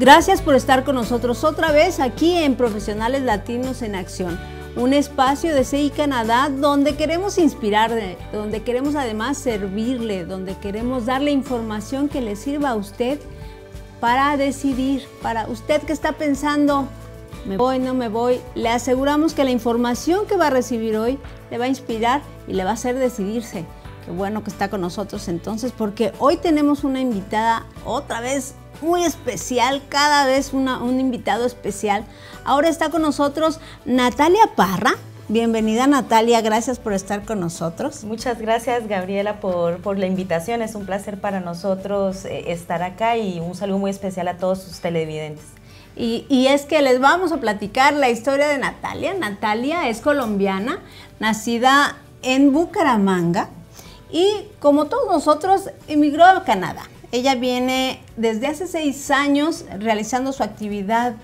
Gracias por estar con nosotros otra vez aquí en Profesionales Latinos en Acción, un espacio de CI Canadá donde queremos inspirarle, donde queremos además servirle, donde queremos darle información que le sirva a usted para decidir, para usted que está pensando, me voy, no me voy, le aseguramos que la información que va a recibir hoy le va a inspirar y le va a hacer decidirse. Qué bueno que está con nosotros entonces, porque hoy tenemos una invitada otra vez muy especial, cada vez un invitado especial. Ahora está con nosotros Natalia Parra. Bienvenida Natalia, gracias por estar con nosotros. Muchas gracias Gabriela por, la invitación, es un placer para nosotros eh, estar acá y un saludo muy especial a todos sus televidentes. Y, y, es que les vamos a platicar la historia de Natalia. Natalia es colombiana, nacida en Bucaramanga y como todos nosotros emigró a Canadá. Ella viene desde hace seis años realizando su actividad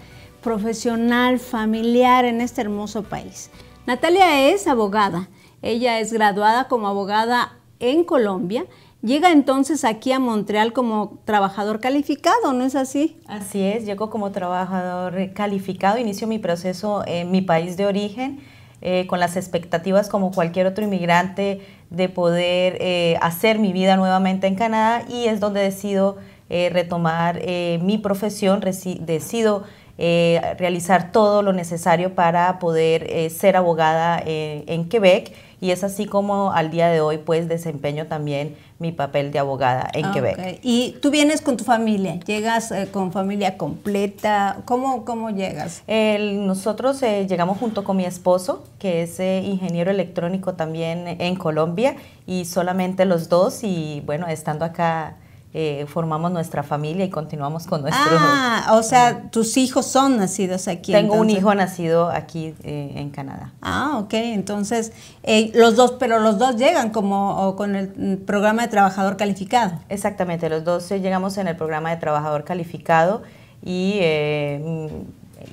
profesional, familiar en este hermoso país. Natalia es abogada. Ella es graduada como abogada en Colombia. Llega entonces aquí a Montreal como trabajador calificado, ¿no es así? Así es, llego como trabajador calificado, inicio mi proceso en mi país de origen eh, con las expectativas como cualquier otro inmigrante de poder eh, hacer mi vida nuevamente en Canadá y es donde decido eh, retomar mi profesión, decido eh, realizar todo lo necesario para poder eh, ser abogada eh, en Quebec y es así como al día de hoy pues desempeño también mi papel de abogada en ah, Quebec. Y tú vienes con tu familia, llegas con familia completa, ¿cómo, cómo llegas? nosotros llegamos junto con mi esposo, que es ingeniero electrónico también en Colombia, y solamente los dos, y bueno, estando acá eh, formamos nuestra familia y continuamos con nuestro... Ah, o sea, tus hijos son nacidos aquí. Tengo un hijo nacido aquí eh, en Canadá. Ah, ok, entonces eh, los dos, pero los dos llegan como con el mm, programa de trabajador calificado. Exactamente, los dos llegamos en el programa de trabajador calificado y mm,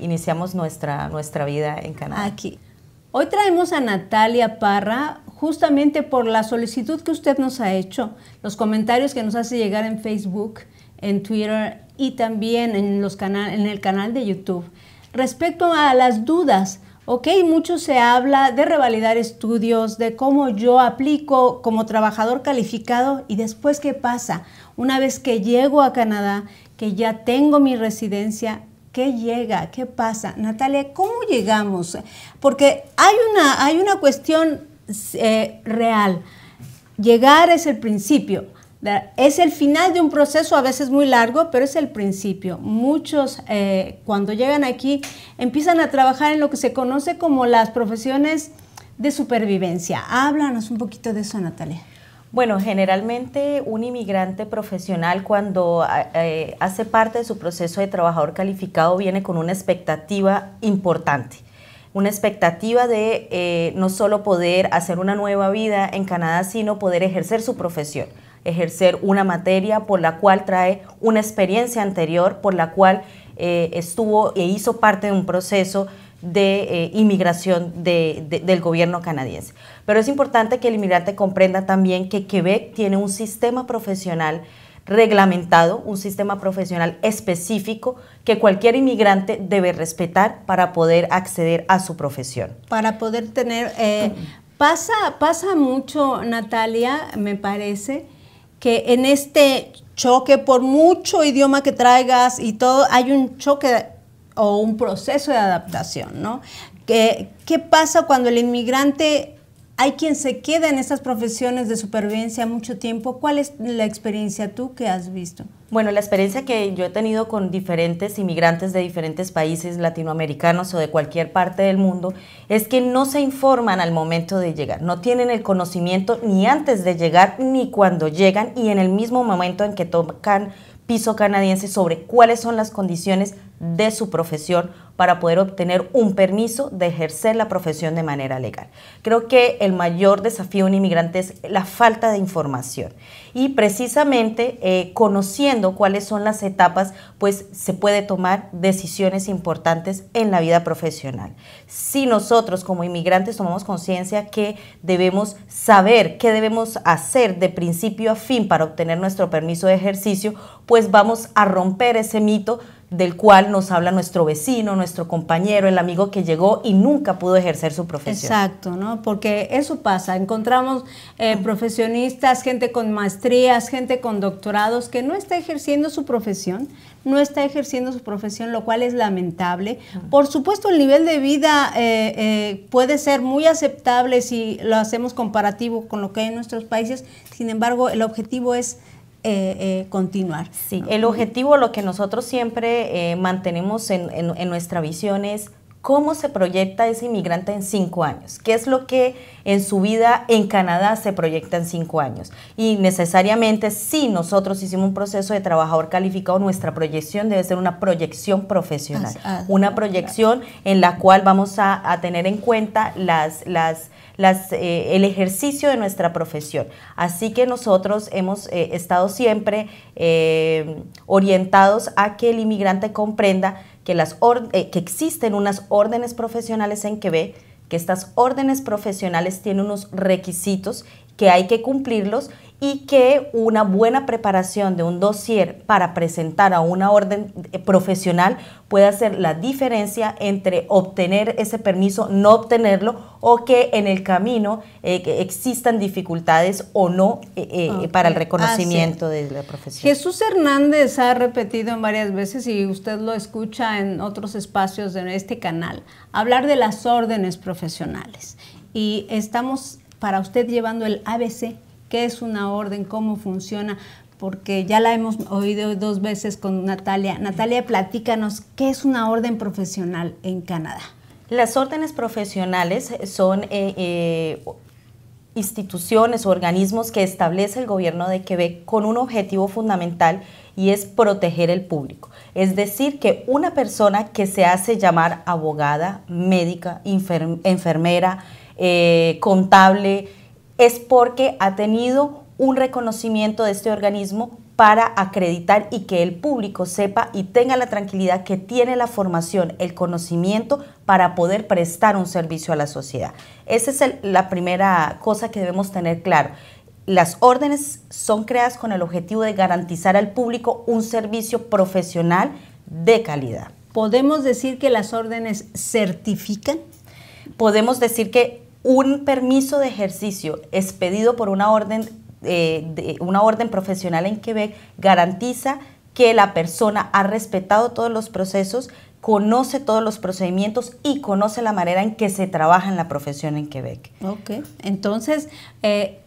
iniciamos nuestra, nuestra vida en Canadá. Aquí. Hoy traemos a Natalia Parra justamente por la solicitud que usted nos ha hecho, los comentarios que nos hace llegar en Facebook, en Twitter y también en, los canal, en el canal de YouTube. Respecto a las dudas, ok, mucho se habla de revalidar estudios, de cómo yo aplico como trabajador calificado y después qué pasa. Una vez que llego a Canadá, que ya tengo mi residencia, ¿Qué llega? ¿Qué pasa? Natalia, ¿cómo llegamos? Porque hay una, hay una cuestión eh, real. Llegar es el principio. Es el final de un proceso a veces muy largo, pero es el principio. Muchos eh, cuando llegan aquí empiezan a trabajar en lo que se conoce como las profesiones de supervivencia. Háblanos un poquito de eso, Natalia. Bueno, generalmente un inmigrante profesional cuando ah, eh, hace parte de su proceso de trabajador calificado viene con una expectativa importante una expectativa de eh, no solo poder hacer una nueva vida en Canadá, sino poder ejercer su profesión, ejercer una materia por la cual trae una experiencia anterior, por la cual eh, estuvo e hizo parte de un proceso de eh, inmigración del gobierno canadiense. Pero es importante que el inmigrante comprenda también que Quebec tiene un sistema profesional reglamentado, un sistema profesional específico que cualquier inmigrante debe respetar para poder acceder a su profesión. Para poder tener, eh, pasa, pasa mucho, Natalia, me parece, que en este choque, por mucho idioma que traigas y todo, hay un choque o un proceso de adaptación, ¿no? ¿Qué, qué pasa cuando el inmigrante hay quien se queda en estas profesiones de supervivencia mucho tiempo. ¿Cuál es la experiencia tú que has visto? Bueno, la experiencia que yo he tenido con diferentes inmigrantes de diferentes países latinoamericanos o de cualquier parte del mundo es que no se informan al momento de llegar, no tienen el conocimiento ni antes de llegar ni cuando llegan y en el mismo momento en que tocan piso canadiense sobre cuáles son las condiciones de su profesión para poder obtener un permiso de ejercer la profesión de manera legal. Creo que el mayor desafío de un inmigrante es la falta de información y precisamente eh, conociendo cuáles son las etapas, pues se puede tomar decisiones importantes en la vida profesional. Si nosotros como inmigrantes tomamos conciencia que debemos saber qué debemos hacer de principio a fin para obtener nuestro permiso de ejercicio, pues vamos a romper ese mito del cual nos habla nuestro vecino, nuestro compañero, el amigo que llegó y nunca pudo ejercer su profesión. Exacto, ¿no? Porque eso pasa. Encontramos eh, profesionistas, gente con maestrías, gente con doctorados que no está ejerciendo su profesión, no está ejerciendo su profesión, lo cual es lamentable. Por supuesto, el nivel de vida eh, eh, puede ser muy aceptable si lo hacemos comparativo con lo que hay en nuestros países. Sin embargo, el objetivo es eh, eh, continuar. Sí, el objetivo, lo que nosotros siempre eh, mantenemos en nuestra visión es ¿Cómo se proyecta ese inmigrante en cinco años? ¿Qué es lo que en su vida en Canadá se proyecta en cinco años? Y necesariamente, si nosotros hicimos un proceso de trabajador calificado, nuestra proyección debe ser una proyección profesional, una proyección en la cual vamos a, tener en cuenta las, eh, el ejercicio de nuestra profesión. Así que nosotros hemos eh, estado siempre eh, orientados a que el inmigrante comprenda eh, que, existen unas órdenes profesionales en que ve que estas órdenes profesionales tienen unos requisitos que hay que cumplirlos y que una buena preparación de un dossier para presentar a una orden eh, profesional puede hacer la diferencia entre obtener ese permiso, no obtenerlo o que en el camino eh, existan dificultades o no eh, para el reconocimiento de la profesión. Jesús Hernández ha repetido en varias veces y usted lo escucha en otros espacios de este canal, hablar de las órdenes profesionales y estamos para usted llevando el ABC, qué es una orden, cómo funciona, porque ya la hemos oído dos veces con Natalia. Natalia, platícanos, ¿qué es una orden profesional en Canadá? Las órdenes profesionales son... Eh, eh, instituciones o organismos que establece el gobierno de Quebec con un objetivo fundamental y es proteger el público. Es decir, que una persona que se hace llamar abogada, médica, enfermera, eh, contable, es porque ha tenido un reconocimiento de este organismo para acreditar y que el público sepa y tenga la tranquilidad que tiene la formación, el conocimiento para poder prestar un servicio a la sociedad. Esa es la primera cosa que debemos tener claro. Las órdenes son creadas con el objetivo de garantizar al público un servicio profesional de calidad. ¿Podemos decir que las órdenes certifican? Podemos decir que un permiso de ejercicio expedido por una orden, eh, de, una orden profesional en Quebec garantiza que la persona ha respetado todos los procesos, conoce todos los procedimientos y conoce la manera en que se trabaja en la profesión en Quebec. Ok, entonces... Eh,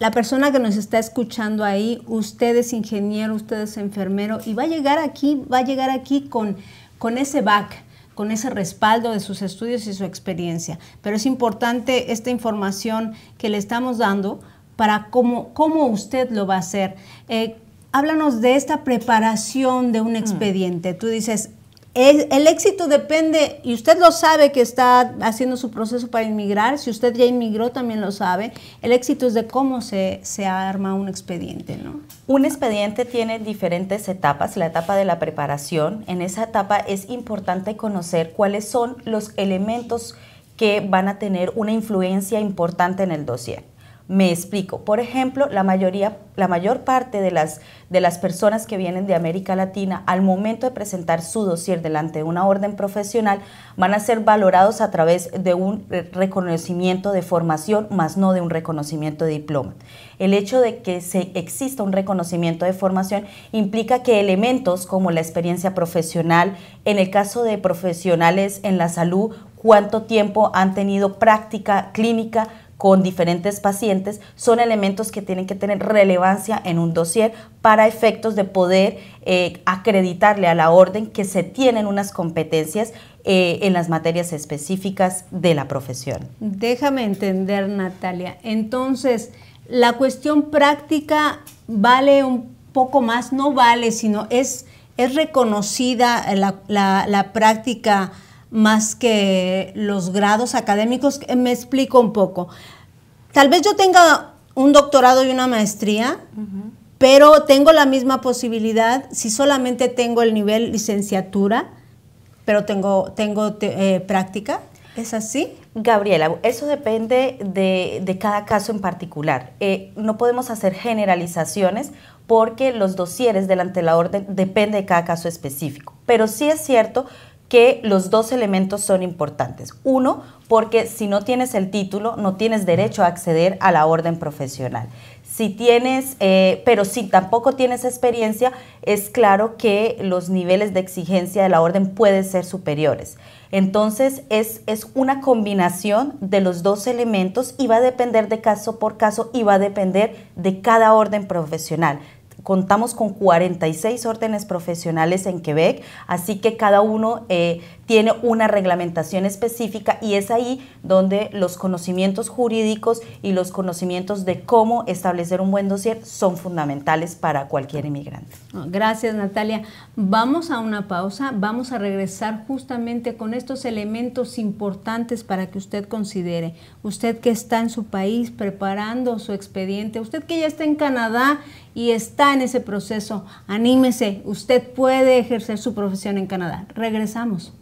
la persona que nos está escuchando ahí, usted es ingeniero, usted es enfermero y va a llegar aquí, va a llegar aquí con, con ese back, con ese respaldo de sus estudios y su experiencia. Pero es importante esta información que le estamos dando para cómo, usted lo va a hacer. Eh, háblanos de esta preparación de un mm. expediente. Tú dices, el, éxito depende, y usted lo sabe que está haciendo su proceso para inmigrar, si usted ya inmigró también lo sabe, el éxito es de cómo se, arma un expediente, ¿no? Un expediente tiene diferentes etapas, la etapa de la preparación, en esa etapa es importante conocer cuáles son los elementos que van a tener una influencia importante en el dossier. Me explico. Por ejemplo, la, mayoría, la mayor parte de las, de las personas que vienen de América Latina, al momento de presentar su dossier delante de una orden profesional, van a ser valorados a través de un reconocimiento de formación, más no de un reconocimiento de diploma. El hecho de que se exista un reconocimiento de formación implica que elementos como la experiencia profesional, en el caso de profesionales en la salud, cuánto tiempo han tenido práctica clínica, con diferentes pacientes son elementos que tienen que tener relevancia en un dossier para efectos de poder eh, acreditarle a la orden que se tienen unas competencias eh, en las materias específicas de la profesión. Déjame entender, Natalia. Entonces, la cuestión práctica vale un poco más, no vale, sino es, es reconocida la, la, la práctica más que los grados académicos. Eh, me explico un poco. Tal vez yo tenga un doctorado y una maestría, pero tengo la misma posibilidad si solamente tengo el nivel licenciatura, pero tengo, eh, práctica. ¿Es así? Gabriela, eso depende de, cada caso en particular. Eh, no podemos hacer generalizaciones porque los dosieres delante de la orden depende de cada caso específico. Pero sí es cierto que los dos elementos son importantes. Uno, porque si no tienes el título, no tienes derecho a acceder a la orden profesional. Si tienes, eh, pero si tampoco tienes experiencia, es claro que los niveles de exigencia de la orden pueden ser superiores. Entonces es, es una combinación de los dos elementos y va a depender de caso por caso y va a depender de cada orden profesional. Contamos con 46 órdenes profesionales en Quebec, así que cada uno eh, tiene una reglamentación específica y es ahí donde los conocimientos jurídicos y los conocimientos de cómo establecer un buen dossier son fundamentales para cualquier inmigrante. Gracias Natalia. Vamos a una pausa, vamos a regresar justamente con estos elementos importantes para que usted considere. Usted que está en su país preparando su expediente, usted que ya está en Canadá y está en ese proceso, anímese, usted puede ejercer su profesión en Canadá. Regresamos.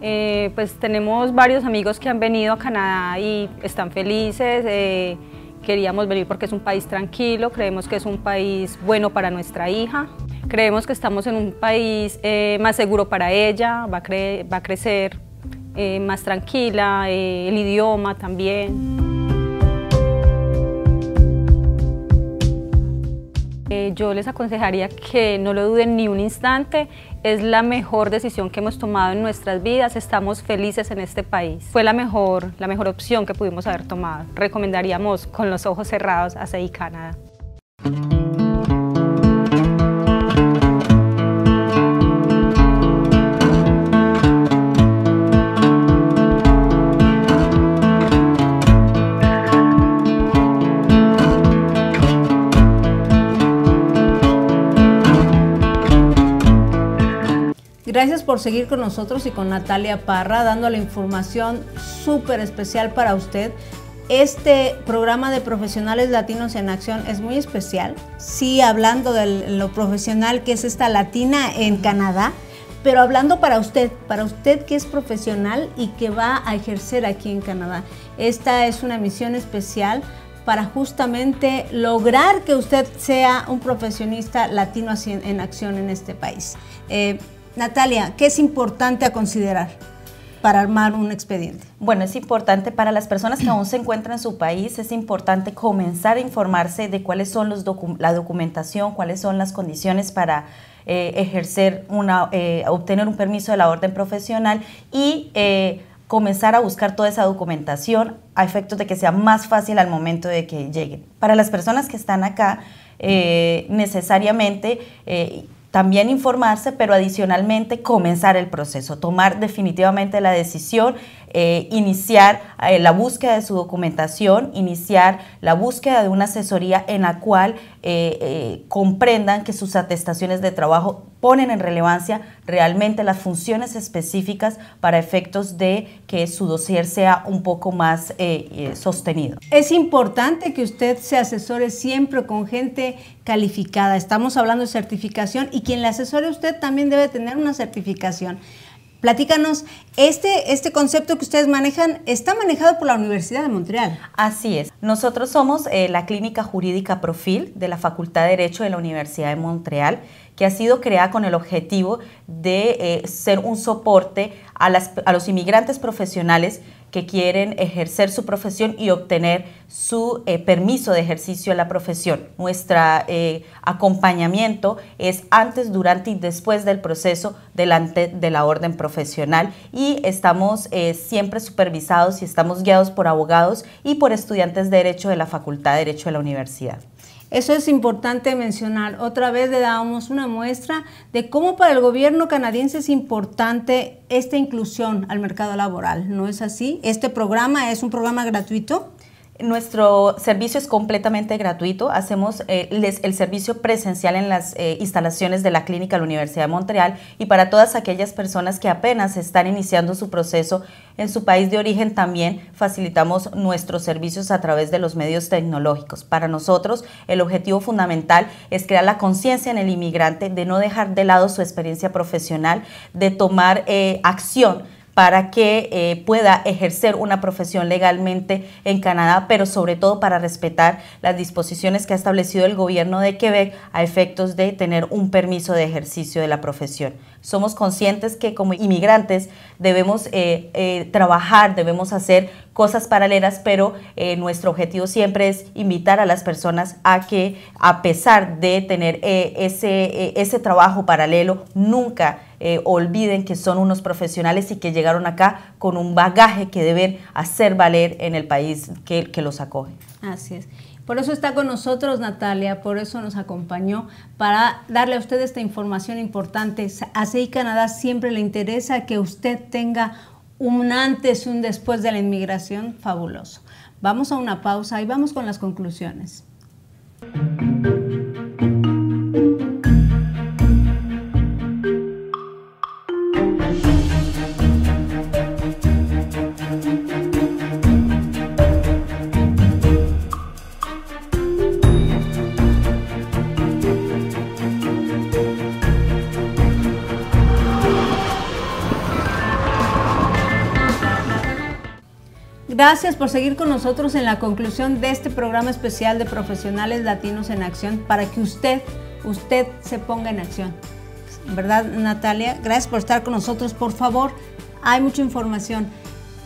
Eh, pues tenemos varios amigos que han venido a Canadá y están felices. Eh, queríamos venir porque es un país tranquilo, creemos que es un país bueno para nuestra hija. Creemos que estamos en un país eh, más seguro para ella, va a, crecer más tranquila, el idioma también. Eh, yo les aconsejaría que no lo duden ni un instante, es la mejor decisión que hemos tomado en nuestras vidas, estamos felices en este país. Fue la mejor, la mejor opción que pudimos haber tomado. Recomendaríamos con los ojos cerrados a CEI Canadá. por seguir con nosotros y con Natalia Parra dando la información súper especial para usted. Este programa de profesionales latinos en acción es muy especial. Sí, hablando de lo profesional que es esta latina en Canadá, pero hablando para usted, para usted que es profesional y que va a ejercer aquí en Canadá. Esta es una misión especial para justamente lograr que usted sea un profesionista latino en acción en este país. Eh, Natalia, ¿qué es importante a considerar? para armar un expediente? Bueno, es importante para las personas que aún se encuentran en su país, es importante comenzar a informarse de cuáles son los la documentación, cuáles son las condiciones para eh, ejercer una, eh, obtener un permiso de la orden profesional y eh, comenzar a buscar toda esa documentación a efectos de que sea más fácil al momento de que lleguen. Para las personas que están acá, necesariamente también informarse, pero adicionalmente comenzar el proceso, tomar definitivamente la decisión eh, iniciar eh, la búsqueda de su documentación, iniciar la búsqueda de una asesoría en la cual eh, comprendan que sus atestaciones de trabajo ponen en relevancia realmente las funciones específicas para efectos de que su dossier sea un poco más sostenido. Es importante que usted se asesore siempre con gente calificada. Estamos hablando de certificación y quien le asesore a usted también debe tener una certificación. Platícanos, este, este concepto que ustedes manejan está manejado por la Universidad de Montreal. Así es. Nosotros somos eh, la Clínica Jurídica Profil de la Facultad de Derecho de la Universidad de Montreal, que ha sido creada con el objetivo de eh, ser un soporte a, a los inmigrantes profesionales que quieren ejercer su profesión y obtener su eh, permiso de ejercicio en la profesión. Nuestra eh, acompañamiento es antes, durante y después del proceso delante de la orden profesional y estamos eh, siempre supervisados y estamos guiados por abogados y por estudiantes de Derecho de la Facultad de Derecho de la Universidad. Eso es importante mencionar. Otra vez le damos una muestra de cómo para el gobierno canadiense es importante esta inclusión al mercado laboral. ¿No es así? Este programa es un programa gratuito nuestro servicio es completamente gratuito. Hacemos eh, el servicio presencial en las eh, instalaciones de la clínica de la Universidad de Montreal y para todas aquellas personas que apenas están iniciando su proceso en su país de origen también facilitamos nuestros servicios a través de los medios tecnológicos. Para nosotros el objetivo fundamental es crear la conciencia en el inmigrante de no dejar de lado su experiencia profesional, de tomar eh, acción para que eh, pueda ejercer una profesión legalmente en Canadá, pero sobre todo para respetar las disposiciones que ha establecido el gobierno de Quebec a efectos de tener un permiso de ejercicio de la profesión. Somos conscientes que como inmigrantes debemos eh, eh, trabajar, debemos hacer cosas paralelas, pero nuestro objetivo siempre es invitar a las personas a que, a pesar de tener ese, ese trabajo paralelo, nunca eh, olviden que son unos profesionales y que llegaron acá con un bagaje que deben hacer valer en el país que, los acoge. Así es. Por eso está con nosotros Natalia, por eso nos acompañó, para darle a usted esta información importante. A CI Canadá siempre le interesa que usted tenga un antes, y un después de la inmigración fabuloso. Vamos a una pausa y vamos con las conclusiones. Gracias por seguir con nosotros en la conclusión de este programa especial de profesionales latinos en acción para que usted, usted se ponga en acción. ¿Verdad, Natalia? Gracias por estar con nosotros. Por favor, hay mucha información.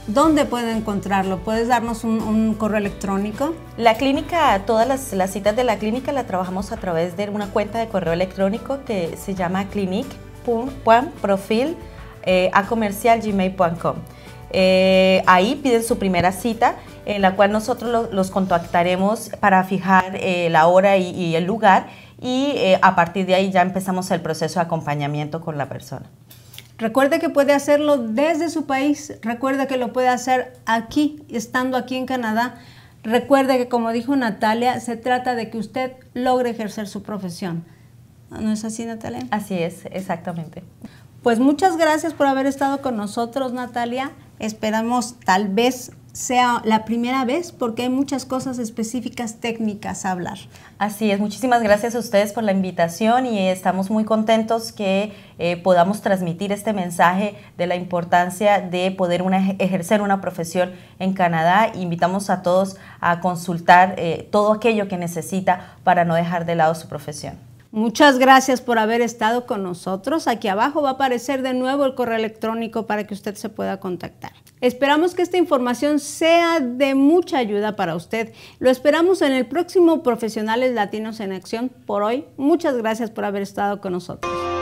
¿Dónde pueden encontrarlo? ¿Puedes darnos un, correo electrónico? La clínica, todas las, citas de la clínica la trabajamos a través de una cuenta de correo electrónico que se llama clinic.profil eh, a comercial eh, ahí piden su primera cita, en la cual nosotros los contactaremos para fijar eh, la hora y, el lugar y eh, a partir de ahí ya empezamos el proceso de acompañamiento con la persona. Recuerde que puede hacerlo desde su país, recuerde que lo puede hacer aquí, estando aquí en Canadá. Recuerde que como dijo Natalia, se trata de que usted logre ejercer su profesión. ¿No es así, Natalia? Así es, exactamente. Pues muchas gracias por haber estado con nosotros, Natalia. Esperamos tal vez sea la primera vez porque hay muchas cosas específicas técnicas a hablar. Así es, muchísimas gracias a ustedes por la invitación y estamos muy contentos que eh, podamos transmitir este mensaje de la importancia de poder ejercer una profesión en Canadá. Invitamos a todos a consultar eh, todo aquello que necesita para no dejar de lado su profesión. Muchas gracias por haber estado con nosotros. Aquí abajo va a aparecer de nuevo el correo electrónico para que usted se pueda contactar. Esperamos que esta información sea de mucha ayuda para usted. Lo esperamos en el próximo Profesionales Latinos en Acción. Por hoy, muchas gracias por haber estado con nosotros.